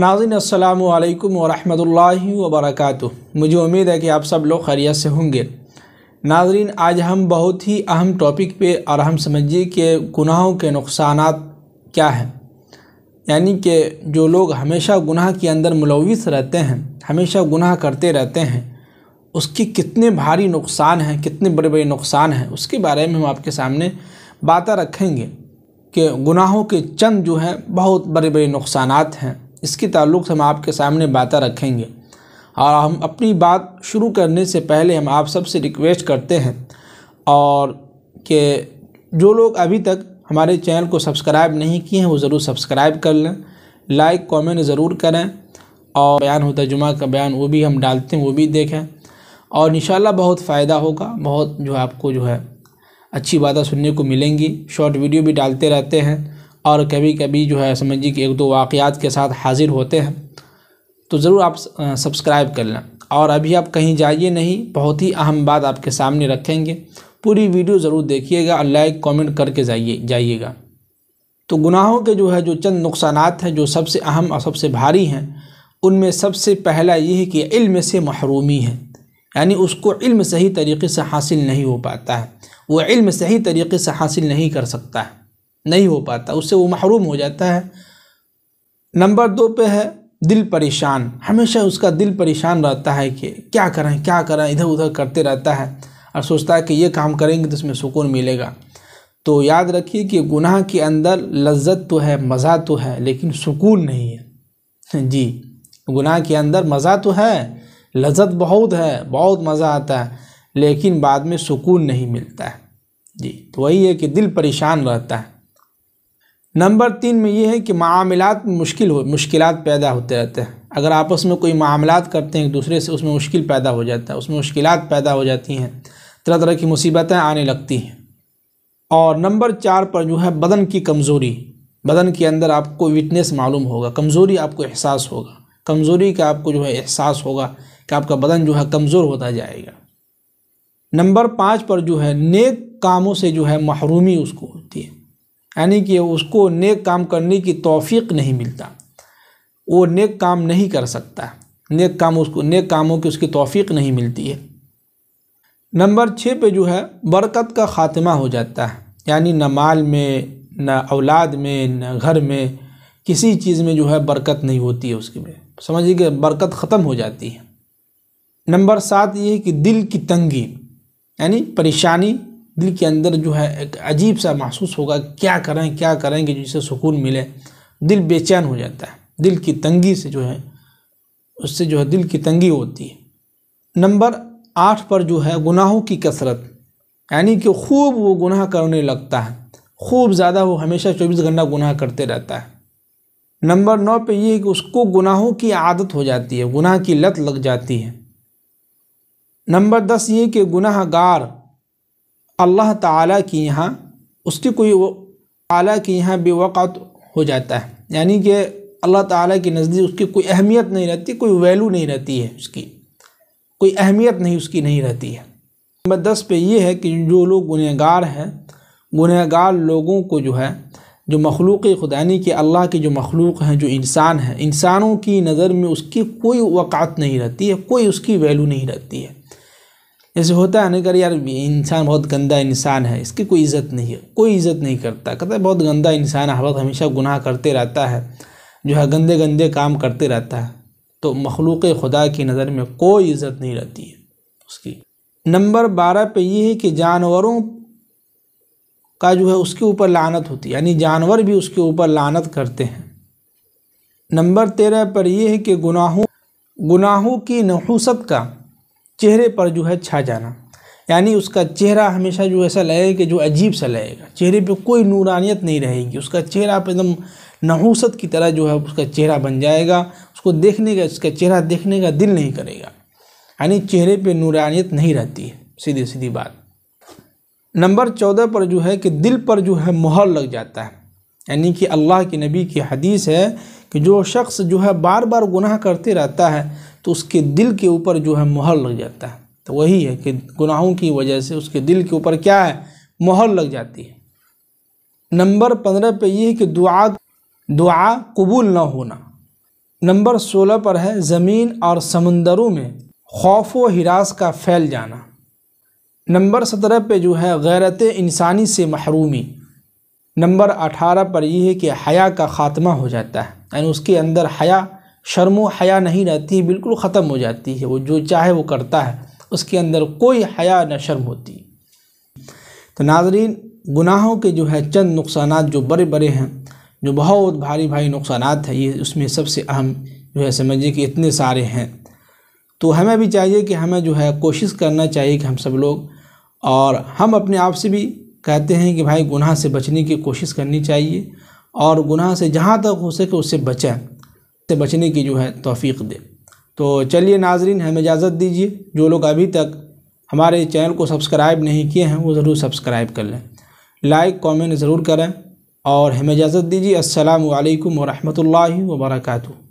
नाजिन असलकम व वबरक मुझे उम्मीद है कि आप सब लोग खैरियत से होंगे नाजरीन आज हम बहुत ही अहम टॉपिक पे और हम समझिए कि गुनाहों के नुकसान क्या हैं यानी कि जो लोग हमेशा गुनाह के अंदर मुलविस रहते हैं हमेशा गुनाह करते रहते हैं उसके कितने भारी नुकसान हैं कितने बड़े बड़े नुकसान हैं उसके बारे में हम आपके सामने बातें रखेंगे कि गुनाहों के चंद जो हैं बहुत बड़े बड़े नुकसान हैं इसके ताल्लुक से हम आपके सामने बातें रखेंगे और हम अपनी बात शुरू करने से पहले हम आप सब से रिक्वेस्ट करते हैं और कि जो लोग अभी तक हमारे चैनल को सब्सक्राइब नहीं किए हैं वो ज़रूर सब्सक्राइब कर लें लाइक कमेंट ज़रूर करें और बयान होता जुमा का बयान वो भी हम डालते हैं वो भी देखें और इन बहुत फ़ायदा होगा बहुत जो आपको जो है अच्छी बातें सुनने को मिलेंगी शॉर्ट वीडियो भी डालते रहते हैं और कभी कभी जो है समझिए कि एक दो वाक़ात के साथ हाज़िर होते हैं तो ज़रूर आप सब्सक्राइब कर लें और अभी आप कहीं जाइए नहीं बहुत ही अहम बात आपके सामने रखेंगे पूरी वीडियो ज़रूर देखिएगा और लाइक कमेंट करके जाइए जाइएगा तो गुनाहों के जो है जो चंद नुकसान हैं जो सबसे अहम और सबसे भारी हैं उनमें सबसे पहला ये कि इल्म से महरूमी है यानी उसको इल्म सही तरीके से हासिल नहीं हो पाता है वो इल्म सही तरीके से हासिल नहीं कर सकता है नहीं हो पाता उससे वो महरूम हो जाता है नंबर दो पे है दिल परेशान हमेशा उसका दिल परेशान रहता है कि क्या करें क्या करें इधर उधर करते रहता है और सोचता है कि ये काम करेंगे तो इसमें सुकून मिलेगा तो याद रखिए कि गुनाह के अंदर लज्जत तो है मज़ा तो है लेकिन सुकून नहीं है जी गुनाह के अंदर मज़ा तो है लज्जत बहुत है बहुत मज़ा आता है लेकिन बाद में सुकून नहीं मिलता है जी तो वही है कि दिल परेशान रहता है नंबर तीन में ये है कि मामलात मुश्किल हो मुश्किल पैदा होते रहते हैं अगर आपस में कोई मामलात करते हैं एक दूसरे से उसमें मुश्किल पैदा हो जाता है उसमें मुश्किल पैदा हो जाती हैं तरह तरह की मुसीबतें आने लगती हैं और नंबर चार पर जो है बदन की कमज़ोरी बदन के अंदर आपको वीकनेस मालूम होगा कमज़ोरी आपको एहसास होगा कमज़ोरी का आपको जो है एहसास होगा कि आपका बदन जो है कमज़ोर होता जाएगा नंबर पाँच पर जो है नेक कामों से जो है महरूमी उसको होती है यानी कि उसको नेक काम करने की तौफीक नहीं मिलता वो नेक काम नहीं कर सकता नेक काम उसको नेक कामों की उसकी तौफीक नहीं मिलती है नंबर छः पे जो है बरकत का ख़ात्मा हो जाता है यानी न माल में न औलाद में न घर में किसी चीज़ में जो है बरकत नहीं होती है उसके में समझिए कि बरकत ख़त्म हो जाती है नंबर सात ये कि दिल की तंगी यानी परेशानी दिल के अंदर जो है एक अजीब सा महसूस होगा क्या करें क्या करें कि जिससे सुकून मिले दिल बेचैन हो जाता है दिल की तंगी से जो है उससे जो है दिल की तंगी होती है नंबर आठ पर जो है गुनाहों की कसरत यानी कि खूब वो गुनाह करने लगता है खूब ज़्यादा वो हमेशा चौबीस घंटा गुनाह करते रहता है नंबर नौ पे ये है कि उसको गुनाहों की आदत हो जाती है गुनाह की लत लग जाती है नंबर दस ये कि गुनाहगार अल्लाह ताला की यहाँ उसकी कोई आला के की यहाँ बेवक़ात हो जाता है यानी कि अल्लाह ताला के नज़दीक उसकी कोई अहमियत नहीं रहती कोई वैल्यू नहीं रहती है उसकी कोई अहमियत नहीं उसकी नहीं रहती है नंबर दस पे ये है कि जो लोग गुनहगार हैं गुनहगार लोगों को जो है जो मखलूक खुदानी के अल्लाह के जो मखलूक हैं जो इंसान हैं इंसानों की नज़र में उसकी कोई वक़ात नहीं रहती है कोई उसकी वैल्यू नहीं रहती है ऐसे होता है ना कर यार इंसान बहुत गंदा इंसान है इसकी कोई इज्जत नहीं है कोई इज्जत नहीं करता कहता है बहुत गंदा इंसान है वक्त हमेशा गुनाह करते रहता है जो है गंदे गंदे काम करते रहता है तो मखलूक खुदा की नज़र में कोई इज्जत नहीं रहती है उसकी नंबर बारह पे ये है कि जानवरों का जो है उसके ऊपर लानत होती है यानी जानवर भी उसके ऊपर लानत करते हैं नंबर तेरह पर यह है कि गुनाहों गुनाहों की नहूसत का चेहरे पर जो है छा जाना यानी उसका चेहरा हमेशा जो ऐसा लगेगा कि जो अजीब सा लगेगा चेहरे पे कोई नूरानियत नहीं रहेगी उसका चेहरा पर एकदम नहूसत की तरह जो है उसका चेहरा बन जाएगा उसको देखने का उसका चेहरा देखने का दिल नहीं करेगा यानी चेहरे पे नूरानियत नहीं रहती है सीधी सीधी बात नंबर चौदह पर जो है कि दिल पर जो है मोहर लग जाता है यानी कि अल्लाह के नबी की हदीस है कि जो शख्स जो है बार बार गुनाह करते रहता है तो उसके दिल के ऊपर जो है मोहर लग जाता है तो वही है कि गुनाहों की वजह से उसके दिल के ऊपर क्या है मोहर लग जाती है नंबर पंद्रह पे ये है कि दुआ दुआ कबूल ना होना नंबर सोलह पर है ज़मीन और समंदरों में खौफ व हिरास का फैल जाना नंबर सत्रह पे जो है गैरत इंसानी से महरूमी नंबर अठारह पर यह है कि हया का ख़ात्मा हो जाता है यानी उसके अंदर हया शर्म हया नहीं रहती बिल्कुल ख़त्म हो जाती है वो जो चाहे वो करता है उसके अंदर कोई हया न शर्म होती तो नाजरीन गुनाहों के जो है चंद नुकसान जो बड़े बड़े हैं जो बहुत भारी भारी नुकसान है ये उसमें सबसे अहम जो है समझिए कि इतने सारे हैं तो हमें भी चाहिए कि हमें जो है कोशिश करना चाहिए कि हम सब लोग और हम अपने आप से भी कहते हैं कि भाई गुनाह से बचने की कोशिश करनी चाहिए और गुनाह से जहाँ तक हो सके उससे बचें से बचने की जो है तोफ़ी दे तो चलिए नाजरीन हमें इजाज़त दीजिए जो लोग अभी तक हमारे चैनल को सब्सक्राइब नहीं किए हैं वो ज़रूर सब्सक्राइब कर लें लाइक कमेंट ज़रूर करें और हमें इजाज़त दीजिए असलकम वरहमल वर्का